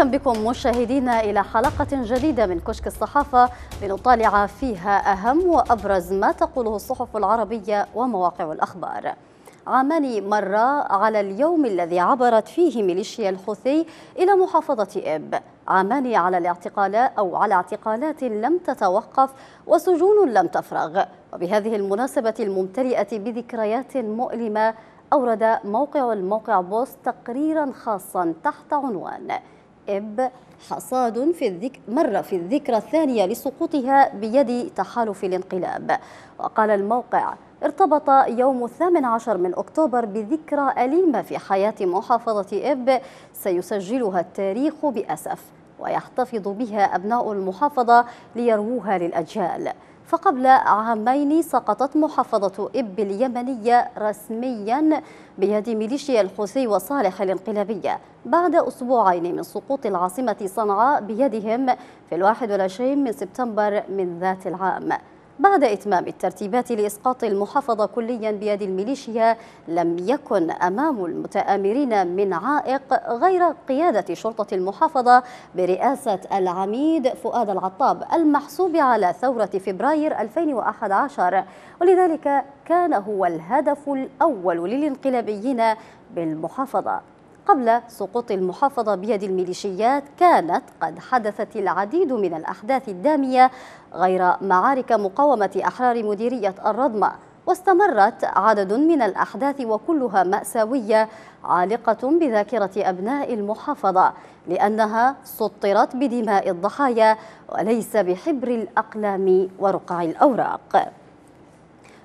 اهلا بكم مشاهدينا الى حلقه جديده من كشك الصحافه لنطالع فيها اهم وابرز ما تقوله الصحف العربيه ومواقع الاخبار. عامان مرا على اليوم الذي عبرت فيه ميليشيا الحوثي إلى محافظة إب عامان على الاعتقالات أو على اعتقالات لم تتوقف وسجون لم تفرغ وبهذه المناسبة الممتلئة بذكريات مؤلمة أورد موقع الموقع بوست تقريرا خاصا تحت عنوان إب حصاد في الذك... مر في الذكرى الثانية لسقوطها بيد تحالف الانقلاب وقال الموقع ارتبط يوم الثامن عشر من أكتوبر بذكرى أليمة في حياة محافظة إب سيسجلها التاريخ بأسف ويحتفظ بها أبناء المحافظة ليروها للأجيال فقبل عامين سقطت محافظة إب اليمنية رسميا بيد ميليشيا الحوثي وصالح الانقلابية بعد أسبوعين من سقوط العاصمة صنعاء بيدهم في الواحد والعشرين من سبتمبر من ذات العام بعد إتمام الترتيبات لإسقاط المحافظة كليا بيد الميليشيا لم يكن أمام المتآمرين من عائق غير قيادة شرطة المحافظة برئاسة العميد فؤاد العطاب المحسوب على ثورة فبراير 2011 ولذلك كان هو الهدف الأول للانقلابيين بالمحافظة قبل سقوط المحافظة بيد الميليشيات كانت قد حدثت العديد من الأحداث الدامية غير معارك مقاومة أحرار مديرية الرضمة واستمرت عدد من الأحداث وكلها مأساوية عالقة بذاكرة أبناء المحافظة لأنها سطرت بدماء الضحايا وليس بحبر الأقلام ورقع الأوراق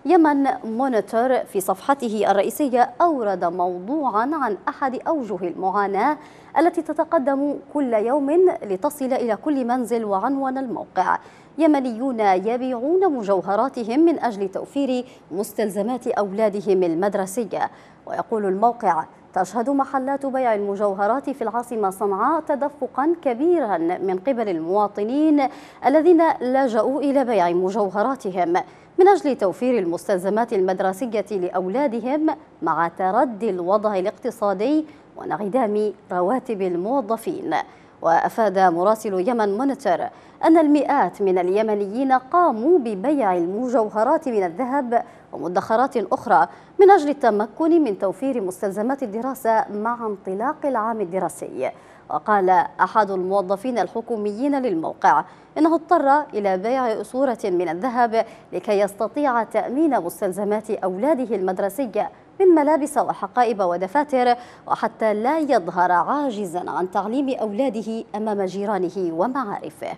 يمن مونيتور في صفحته الرئيسية أورد موضوعا عن أحد أوجه المعاناة التي تتقدم كل يوم لتصل إلى كل منزل وعنوان الموقع يمنيون يبيعون مجوهراتهم من أجل توفير مستلزمات أولادهم المدرسية ويقول الموقع تشهد محلات بيع المجوهرات في العاصمة صنعاء تدفقا كبيرا من قبل المواطنين الذين لجأوا إلى بيع مجوهراتهم من أجل توفير المستلزمات المدرسية لأولادهم مع تردي الوضع الاقتصادي وانعدام رواتب الموظفين وأفاد مراسل يمن مونيتور أن المئات من اليمنيين قاموا ببيع المجوهرات من الذهب ومدخرات أخرى من أجل التمكن من توفير مستلزمات الدراسة مع انطلاق العام الدراسي وقال أحد الموظفين الحكوميين للموقع إنه اضطر إلى بيع أسورة من الذهب لكي يستطيع تأمين مستلزمات أولاده المدرسية من ملابس وحقائب ودفاتر وحتى لا يظهر عاجزا عن تعليم أولاده أمام جيرانه ومعارفه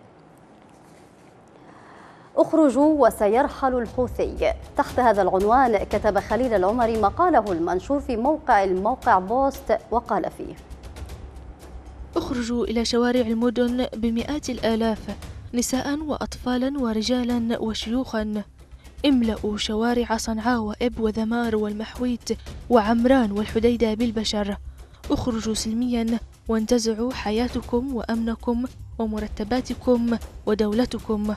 اخرجوا وسيرحل الحوثي تحت هذا العنوان كتب خليل العمري مقاله المنشور في موقع الموقع بوست وقال فيه اخرجوا إلى شوارع المدن بمئات الآلاف نساء وأطفالا ورجالا وشيوخا املأوا شوارع صنعاء وإب وذمار والمحويت وعمران والحديدة بالبشر اخرجوا سلميا وانتزعوا حياتكم وأمنكم ومرتباتكم ودولتكم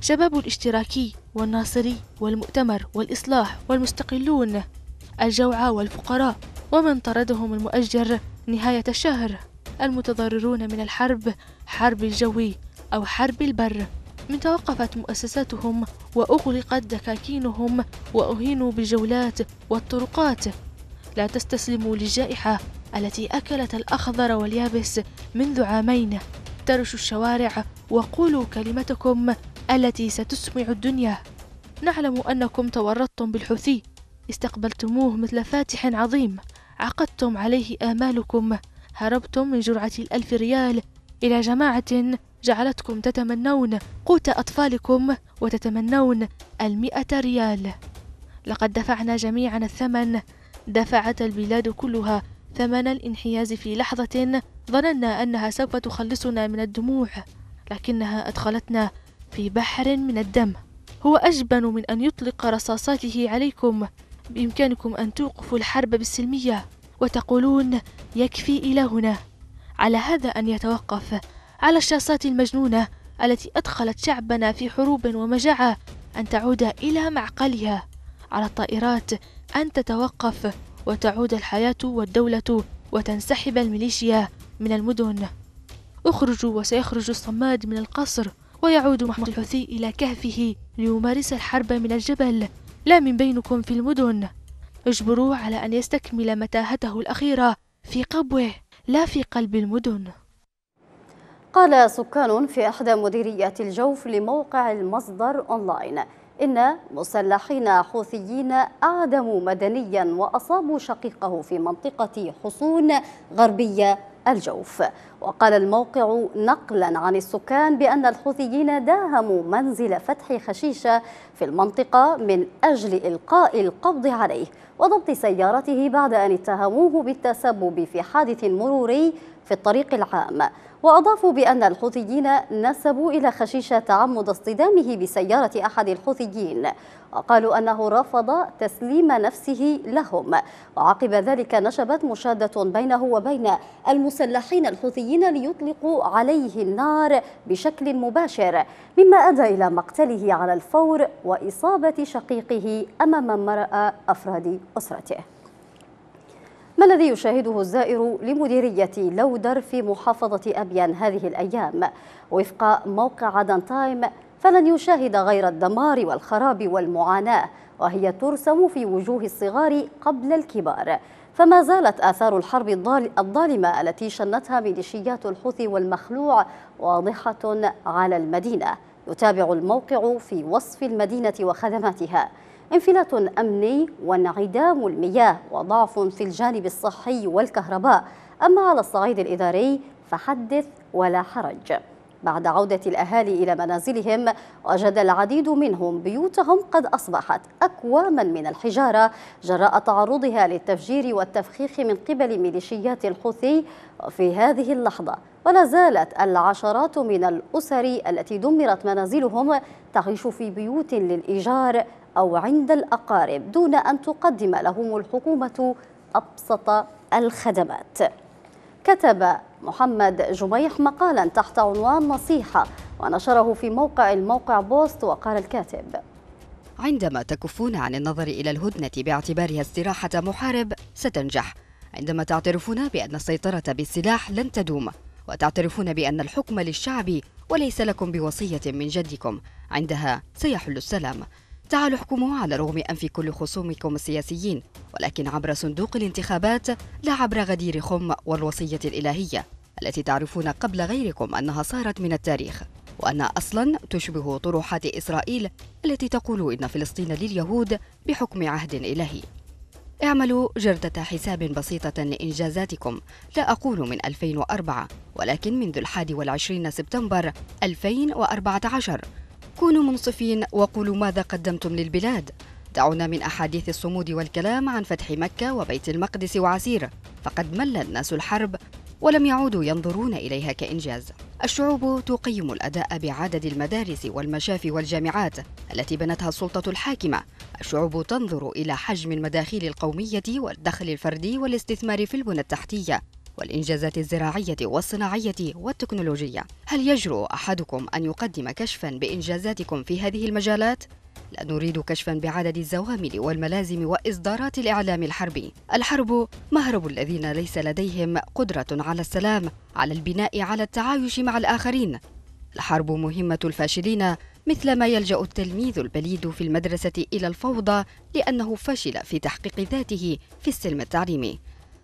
شباب الاشتراكي والناصري والمؤتمر والإصلاح والمستقلون الجوعى والفقراء ومن طردهم المؤجر نهاية الشهر المتضررون من الحرب حرب الجوي أو حرب البر من توقفت مؤسساتهم وأغلقت دكاكينهم وأهينوا بالجولات والطرقات لا تستسلموا للجائحة التي أكلت الأخضر واليابس منذ عامين ترشوا الشوارع وقولوا كلمتكم التي ستسمع الدنيا نعلم أنكم تورطتم بالحوثي استقبلتموه مثل فاتح عظيم عقدتم عليه آمالكم هربتم من جرعة الألف ريال إلى جماعة جعلتكم تتمنون قوت أطفالكم وتتمنون المئة ريال لقد دفعنا جميعا الثمن دفعت البلاد كلها ثمن الانحياز في لحظة ظننا أنها سوف تخلصنا من الدموع لكنها أدخلتنا في بحر من الدم هو أجبن من أن يطلق رصاصاته عليكم بإمكانكم أن توقفوا الحرب بالسلمية وتقولون يكفي إلى هنا على هذا أن يتوقف على الشاصات المجنونة التي أدخلت شعبنا في حروب ومجاعة أن تعود إلى معقلها على الطائرات أن تتوقف وتعود الحياة والدولة وتنسحب الميليشيا من المدن اخرجوا وسيخرج الصماد من القصر ويعود محمود الحوثي إلى كهفه ليمارس الحرب من الجبل لا من بينكم في المدن اجبروه على أن يستكمل متاهته الأخيرة في قبوه لا في قلب المدن قال سكان في إحدى مديريات الجوف لموقع المصدر أونلاين إن مسلحين حوثيين أعدموا مدنيا وأصابوا شقيقه في منطقة حصون غربية الجوف وقال الموقع نقلا عن السكان بأن الحوثيين داهموا منزل فتح خشيشة في المنطقة من أجل إلقاء القبض عليه وضبط سيارته بعد أن اتهموه بالتسبب في حادث مروري في الطريق العام وأضافوا بأن الحوثيين نسبوا إلى خشيشة تعمد اصطدامه بسيارة أحد الحوثيين وقالوا أنه رفض تسليم نفسه لهم وعقب ذلك نشبت مشادة بينه وبين المسلحين الحوثيين ليطلقوا عليه النار بشكل مباشر مما أدى إلى مقتله على الفور وإصابة شقيقه أمام مرأة أفراد أسرته ما الذي يشاهده الزائر لمديرية لودر في محافظة أبيان هذه الأيام؟ وفق موقع عدن تايم فلن يشاهد غير الدمار والخراب والمعاناة وهي ترسم في وجوه الصغار قبل الكبار فما زالت آثار الحرب الظالمة التي شنتها ميليشيات الحوثي والمخلوع واضحة على المدينة يتابع الموقع في وصف المدينة وخدماتها انفلات أمني وانعدام المياه وضعف في الجانب الصحي والكهرباء أما على الصعيد الإداري فحدث ولا حرج بعد عودة الأهالي إلى منازلهم وجد العديد منهم بيوتهم قد أصبحت أكواما من الحجارة جراء تعرضها للتفجير والتفخيخ من قبل ميليشيات الحوثي في هذه اللحظة ولا زالت العشرات من الأسر التي دمرت منازلهم تعيش في بيوت للإيجار أو عند الأقارب دون أن تقدم لهم الحكومة أبسط الخدمات كتب محمد جميح مقالا تحت عنوان نصيحة ونشره في موقع الموقع بوست وقال الكاتب عندما تكفون عن النظر إلى الهدنة باعتبارها استراحة محارب ستنجح عندما تعترفون بأن السيطرة بالسلاح لن تدوم وتعترفون بأن الحكم للشعب وليس لكم بوصية من جدكم عندها سيحل السلام تعالوا احكموا على رغم أنف كل خصومكم السياسيين ولكن عبر صندوق الانتخابات لا عبر غدير خم والوصية الإلهية التي تعرفون قبل غيركم أنها صارت من التاريخ وأنها أصلا تشبه طروحات إسرائيل التي تقول إن فلسطين لليهود بحكم عهد إلهي اعملوا جردة حساب بسيطة لإنجازاتكم لا أقول من 2004 ولكن منذ الحادي والعشرين سبتمبر 2014 كونوا منصفين وقولوا ماذا قدمتم للبلاد دعونا من أحاديث الصمود والكلام عن فتح مكة وبيت المقدس وعسيرة فقد مل الناس الحرب ولم يعودوا ينظرون إليها كإنجاز الشعوب تقيم الأداء بعدد المدارس والمشافي والجامعات التي بنتها السلطة الحاكمة الشعوب تنظر إلى حجم المداخيل القومية والدخل الفردي والاستثمار في البنى التحتية والإنجازات الزراعية والصناعية والتكنولوجية هل يجرؤ أحدكم أن يقدم كشفا بإنجازاتكم في هذه المجالات؟ لا نريد كشفا بعدد الزوامل والملازم واصدارات الاعلام الحربي الحرب مهرب الذين ليس لديهم قدره على السلام على البناء على التعايش مع الاخرين الحرب مهمه الفاشلين مثلما يلجا التلميذ البليد في المدرسه الى الفوضى لانه فشل في تحقيق ذاته في السلم التعليمي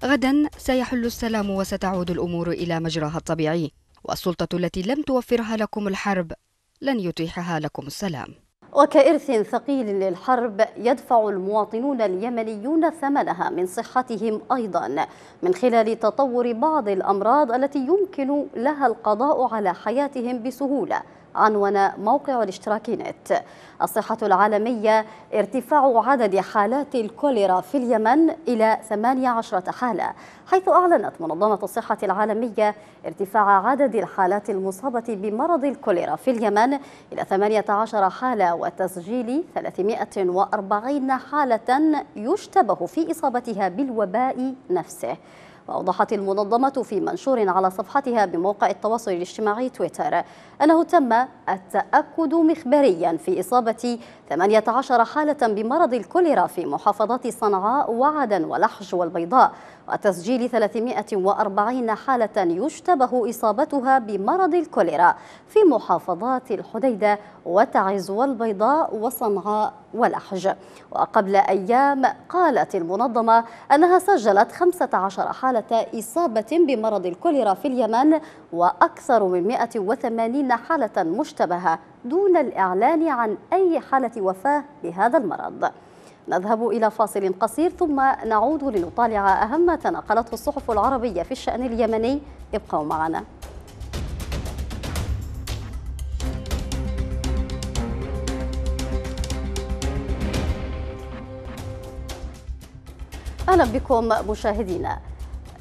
غدا سيحل السلام وستعود الأمور إلى مجراها الطبيعي والسلطة التي لم توفرها لكم الحرب لن يتيحها لكم السلام وكإرث ثقيل للحرب يدفع المواطنون اليمنيون ثمنها من صحتهم أيضا من خلال تطور بعض الأمراض التي يمكن لها القضاء على حياتهم بسهولة عنون موقع الاشتراكي نت الصحة العالمية ارتفاع عدد حالات الكوليرا في اليمن إلى 18 حالة حيث أعلنت منظمة الصحة العالمية ارتفاع عدد الحالات المصابة بمرض الكوليرا في اليمن إلى 18 حالة وتسجيل 340 حالة يشتبه في إصابتها بالوباء نفسه وأوضحت المنظمة في منشور على صفحتها بموقع التواصل الاجتماعي تويتر أنه تم التأكد مخبريا في إصابة 18 حالة بمرض الكوليرا في محافظات صنعاء وعدن ولحج والبيضاء وتسجيل 340 حالة يشتبه إصابتها بمرض الكوليرا في محافظات الحديدة وتعز والبيضاء وصنعاء ولحج وقبل أيام قالت المنظمة أنها سجلت 15 حالة إصابة بمرض الكوليرا في اليمن وأكثر من 180 حالة مشتبهة دون الإعلان عن أي حالة وفاة بهذا المرض نذهب إلى فاصل قصير ثم نعود لنطالع أهم ما تناقلته الصحف العربية في الشأن اليمني ابقوا معنا أهلا بكم مشاهدينا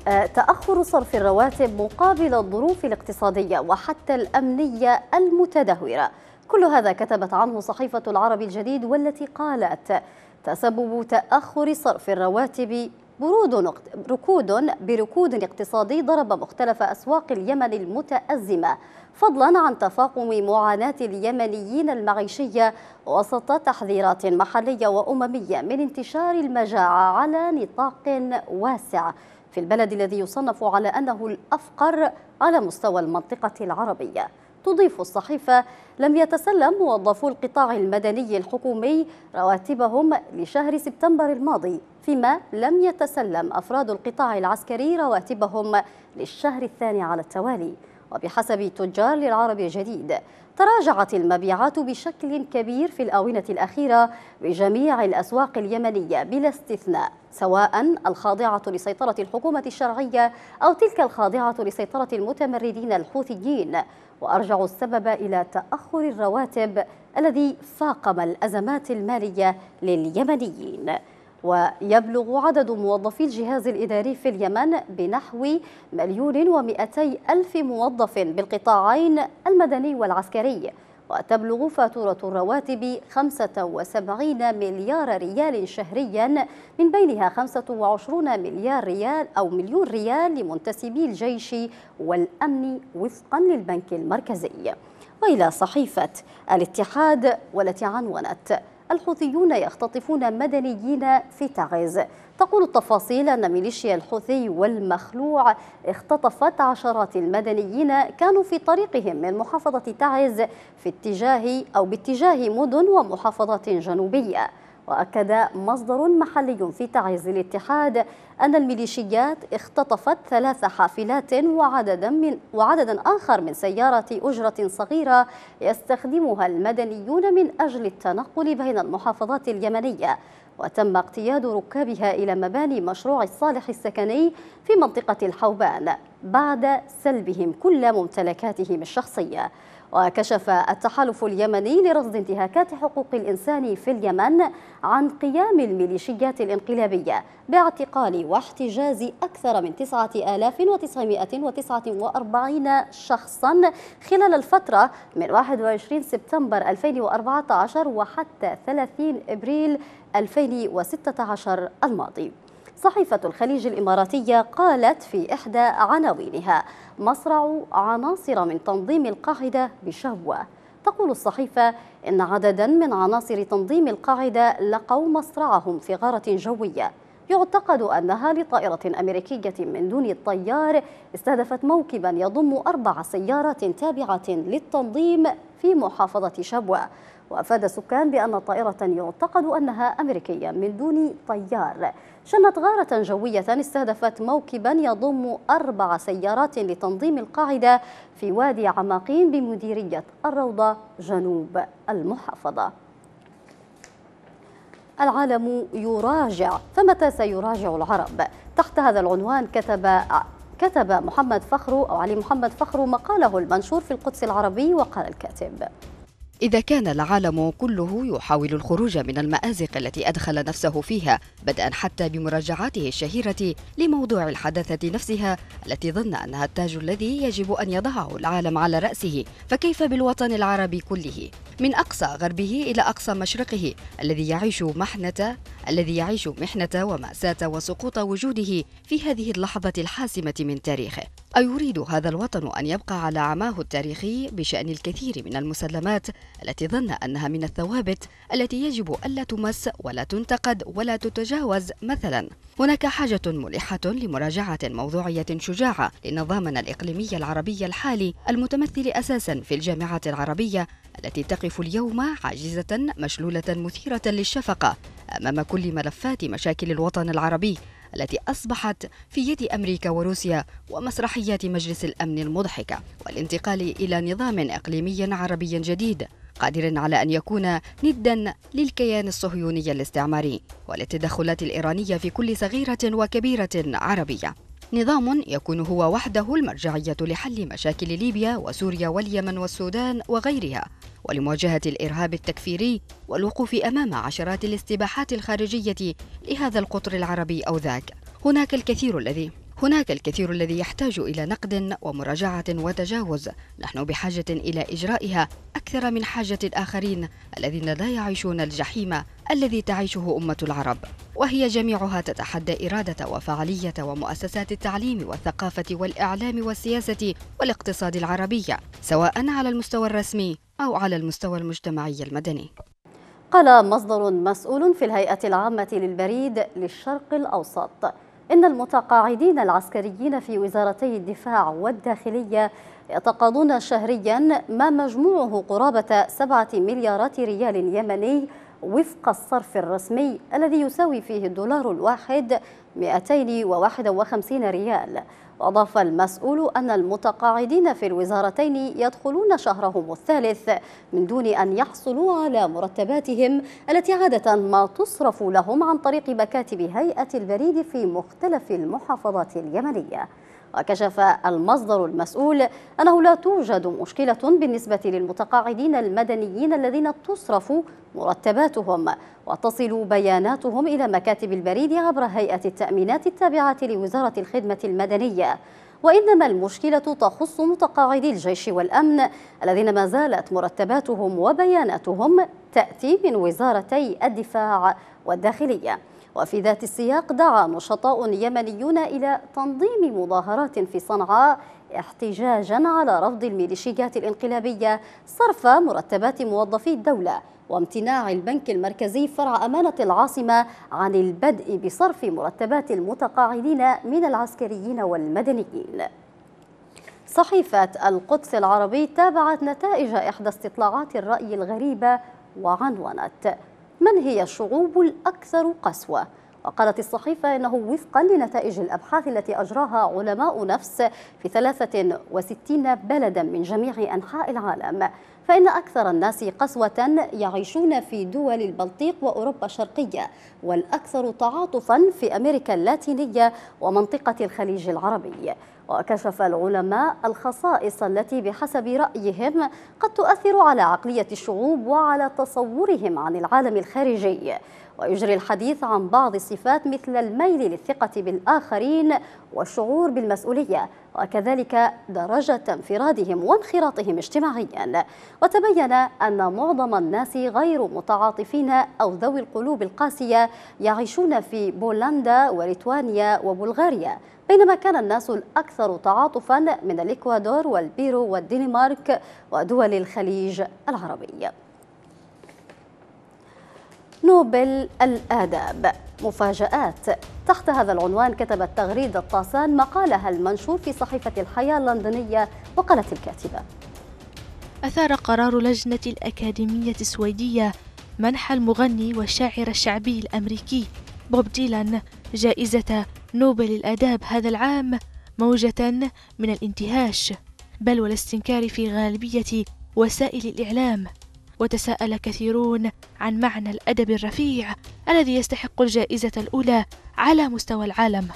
آه، تأخر صرف الرواتب مقابل الظروف الاقتصادية وحتى الأمنية المتدهورة كل هذا كتبت عنه صحيفة العرب الجديد والتي قالت تسبب تأخر صرف الرواتب برود ركود بركود اقتصادي ضرب مختلف أسواق اليمن المتأزمة فضلا عن تفاقم معاناة اليمنيين المعيشية وسط تحذيرات محلية وأممية من انتشار المجاعة على نطاق واسع في البلد الذي يصنف على أنه الأفقر على مستوى المنطقة العربية تضيف الصحيفة لم يتسلم موظفو القطاع المدني الحكومي رواتبهم لشهر سبتمبر الماضي فيما لم يتسلم أفراد القطاع العسكري رواتبهم للشهر الثاني على التوالي وبحسب تجار للعرب الجديد تراجعت المبيعات بشكل كبير في الآونة الأخيرة بجميع الأسواق اليمنية بلا استثناء سواء الخاضعة لسيطرة الحكومة الشرعية أو تلك الخاضعة لسيطرة المتمردين الحوثيين وأرجع السبب إلى تأخر الرواتب الذي فاقم الأزمات المالية لليمنيين ويبلغ عدد موظفي الجهاز الإداري في اليمن بنحو مليون ومئتي ألف موظف بالقطاعين المدني والعسكري وتبلغ فاتورة الرواتب 75 مليار ريال شهريا من بينها 25 مليار ريال أو مليون ريال لمنتسبي الجيش والأمن وفقا للبنك المركزي وإلى صحيفة الاتحاد والتي عنونت الحوثيون يختطفون مدنيين في تعز تقول التفاصيل أن ميليشيا الحوثي والمخلوع اختطفت عشرات المدنيين كانوا في طريقهم من محافظة تعز في اتجاه أو باتجاه مدن ومحافظات جنوبية وأكد مصدر محلي في تعز الاتحاد أن الميليشيات اختطفت ثلاث حافلات وعددا, من وعددا آخر من سيارة أجرة صغيرة يستخدمها المدنيون من أجل التنقل بين المحافظات اليمنية وتم اقتياد ركابها إلى مباني مشروع الصالح السكني في منطقة الحوبان بعد سلبهم كل ممتلكاتهم الشخصية وكشف التحالف اليمني لرصد انتهاكات حقوق الإنسان في اليمن عن قيام الميليشيات الانقلابية باعتقال واحتجاز أكثر من 9949 شخصا خلال الفترة من 21 سبتمبر 2014 وحتى 30 إبريل 2016 الماضي صحيفة الخليج الإماراتية قالت في إحدى عناوينها مصرع عناصر من تنظيم القاعدة بشهوة تقول الصحيفة إن عددا من عناصر تنظيم القاعدة لقوا مصرعهم في غارة جوية يعتقد أنها لطائرة أمريكية من دون الطيار استهدفت موكبا يضم أربع سيارات تابعة للتنظيم في محافظة شبوة وأفاد السكان بأن طائرة يعتقد أنها أمريكية من دون طيار شنت غارة جوية استهدفت موكبا يضم أربع سيارات لتنظيم القاعدة في وادي عماقين بمديرية الروضة جنوب المحافظة العالم يراجع فمتى سيراجع العرب تحت هذا العنوان كتب كتب محمد فخرو أو علي محمد فخرو مقاله المنشور في القدس العربي وقال الكاتب إذا كان العالم كله يحاول الخروج من المأزق التي أدخل نفسه فيها بدءا حتى بمراجعاته الشهيرة لموضوع الحداثة نفسها التي ظن أنها التاج الذي يجب أن يضعه العالم على رأسه فكيف بالوطن العربي كله من أقصى غربه إلى أقصى مشرقه الذي يعيش محنة الذي يعيش محنة ومأساة وسقوط وجوده في هذه اللحظة الحاسمة من تاريخه أيريد هذا الوطن أن يبقى على عماه التاريخي بشأن الكثير من المسلمات التي ظن أنها من الثوابت التي يجب ألا تمس ولا تنتقد ولا تتجاوز مثلا هناك حاجة ملحة لمراجعة موضوعية شجاعة لنظامنا الإقليمي العربي الحالي المتمثل أساسا في الجامعة العربية التي تقف اليوم عاجزة مشلولة مثيرة للشفقة أمام كل ملفات مشاكل الوطن العربي التي أصبحت في يد أمريكا وروسيا ومسرحيات مجلس الأمن المضحكة والانتقال إلى نظام إقليمي عربي جديد قادر على أن يكون ندا للكيان الصهيوني الاستعماري والتدخلات الإيرانية في كل صغيرة وكبيرة عربية نظام يكون هو وحده المرجعية لحل مشاكل ليبيا وسوريا واليمن والسودان وغيرها ولمواجهة الإرهاب التكفيري والوقوف أمام عشرات الاستباحات الخارجية لهذا القطر العربي أو ذاك هناك الكثير الذي هناك الكثير الذي يحتاج إلى نقد ومراجعة وتجاوز نحن بحاجة إلى إجرائها أكثر من حاجة الآخرين الذين لا يعيشون الجحيم الذي تعيشه أمة العرب وهي جميعها تتحدى إرادة وفعالية ومؤسسات التعليم والثقافة والإعلام والسياسة والاقتصاد العربية سواء على المستوى الرسمي أو على المستوى المجتمعي المدني قال مصدر مسؤول في الهيئة العامة للبريد للشرق الأوسط إن المتقاعدين العسكريين في وزارتي الدفاع والداخلية يتقاضون شهريا ما مجموعه قرابة سبعة مليارات ريال يمني وفق الصرف الرسمي الذي يساوي فيه الدولار الواحد 251 ريال وأضاف المسؤول أن المتقاعدين في الوزارتين يدخلون شهرهم الثالث من دون أن يحصلوا على مرتباتهم التي عادة ما تصرف لهم عن طريق مكاتب هيئة البريد في مختلف المحافظات اليمنية وكشف المصدر المسؤول أنه لا توجد مشكلة بالنسبة للمتقاعدين المدنيين الذين تصرف مرتباتهم وتصل بياناتهم إلى مكاتب البريد عبر هيئة التأمينات التابعة لوزارة الخدمة المدنية وإنما المشكلة تخص متقاعدي الجيش والأمن الذين ما زالت مرتباتهم وبياناتهم تأتي من وزارتي الدفاع والداخلية وفي ذات السياق دعا نشطاء يمنيون إلى تنظيم مظاهرات في صنعاء احتجاجا على رفض الميليشيات الانقلابية صرف مرتبات موظفي الدولة وامتناع البنك المركزي فرع أمانة العاصمة عن البدء بصرف مرتبات المتقاعدين من العسكريين والمدنيين صحيفة القدس العربي تابعت نتائج إحدى استطلاعات الرأي الغريبة وعنونت من هي الشعوب الأكثر قسوة؟ وقالت الصحيفة أنه وفقا لنتائج الأبحاث التي أجراها علماء نفس في 63 بلدا من جميع أنحاء العالم فإن أكثر الناس قسوة يعيشون في دول البلطيق وأوروبا الشرقية والأكثر تعاطفا في أمريكا اللاتينية ومنطقة الخليج العربي وكشف العلماء الخصائص التي بحسب رأيهم قد تؤثر على عقلية الشعوب وعلى تصورهم عن العالم الخارجي ويجري الحديث عن بعض الصفات مثل الميل للثقة بالآخرين والشعور بالمسؤولية وكذلك درجة انفرادهم وانخراطهم اجتماعيا وتبين أن معظم الناس غير متعاطفين أو ذوي القلوب القاسية يعيشون في بولندا وليتوانيا وبلغاريا بينما كان الناس الأكثر تعاطفا من الإكوادور والبيرو والدنمارك ودول الخليج العربي نوبل الآداب مفاجآت تحت هذا العنوان كتبت تغريدة طاسان مقالها المنشور في صحيفة الحياة اللندنية وقالت الكاتبة أثار قرار لجنة الأكاديمية السويدية منح المغني والشاعر الشعبي الأمريكي بوب ديلان جائزة نوبل الآداب هذا العام موجة من الانتهاش بل والاستنكار في غالبية وسائل الإعلام وتساءل كثيرون عن معنى الأدب الرفيع الذي يستحق الجائزة الأولى على مستوى العالم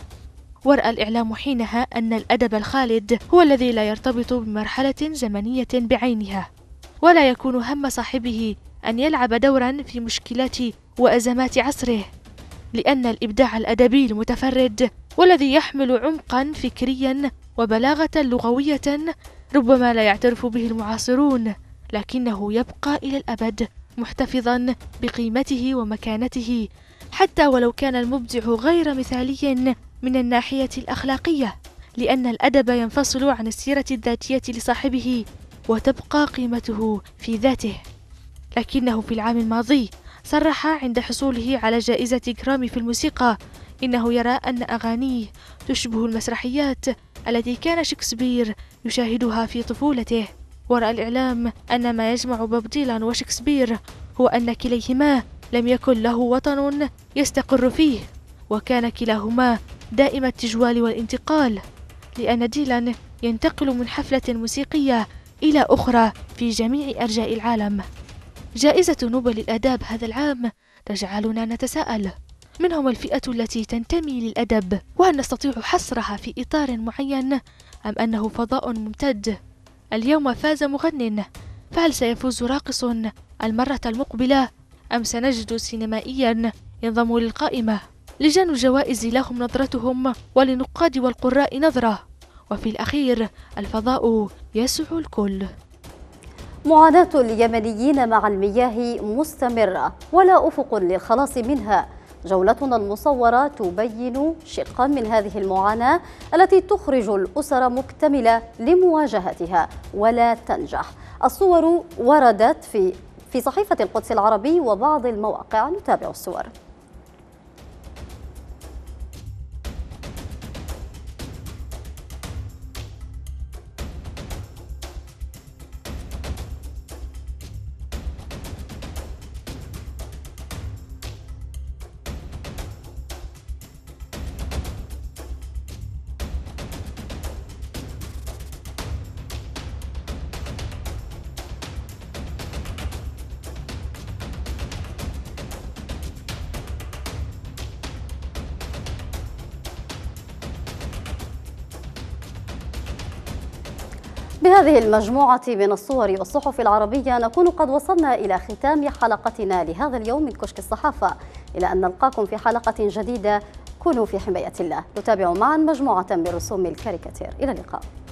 ورأى الإعلام حينها أن الأدب الخالد هو الذي لا يرتبط بمرحلة زمنية بعينها ولا يكون هم صاحبه أن يلعب دورا في مشكلات وأزمات عصره لأن الإبداع الأدبي المتفرد والذي يحمل عمقا فكريا وبلاغة لغوية ربما لا يعترف به المعاصرون لكنه يبقى إلى الأبد محتفظا بقيمته ومكانته حتى ولو كان المبدع غير مثالي من الناحية الأخلاقية لأن الأدب ينفصل عن السيرة الذاتية لصاحبه وتبقى قيمته في ذاته لكنه في العام الماضي صرح عند حصوله على جائزة غرامي في الموسيقى إنه يرى أن أغانيه تشبه المسرحيات التي كان شكسبير يشاهدها في طفولته ورأى الإعلام أن ما يجمع بوب ديلان وشكسبير هو أن كليهما لم يكن له وطن يستقر فيه وكان كلاهما دائم التجوال والانتقال لأن ديلان ينتقل من حفلة موسيقية إلى أخرى في جميع أرجاء العالم جائزة نوبل للآداب هذا العام تجعلنا نتساءل من هم الفئة التي تنتمي للأدب وهل نستطيع حصرها في إطار معين أم أنه فضاء ممتد اليوم فاز مغن فهل سيفوز راقص المرة المقبلة أم سنجد سينمائيا ينضم للقائمة لجان الجوائز لهم نظرتهم وللنقاد والقراء نظرة وفي الأخير الفضاء يسع الكل معاناة اليمنيين مع المياه مستمرة ولا أفق للخلاص منها جولتنا المصورة تبين شقا من هذه المعاناة التي تخرج الأسر مكتملة لمواجهتها ولا تنجح الصور وردت في في صحيفة القدس العربي وبعض المواقع نتابع الصور بهذه المجموعة من الصور والصحف العربية نكون قد وصلنا إلى ختام حلقتنا لهذا اليوم من كشك الصحافة إلى أن نلقاكم في حلقة جديدة كونوا في حماية الله نتابع معا مجموعة من رسوم الكاريكاتير إلى اللقاء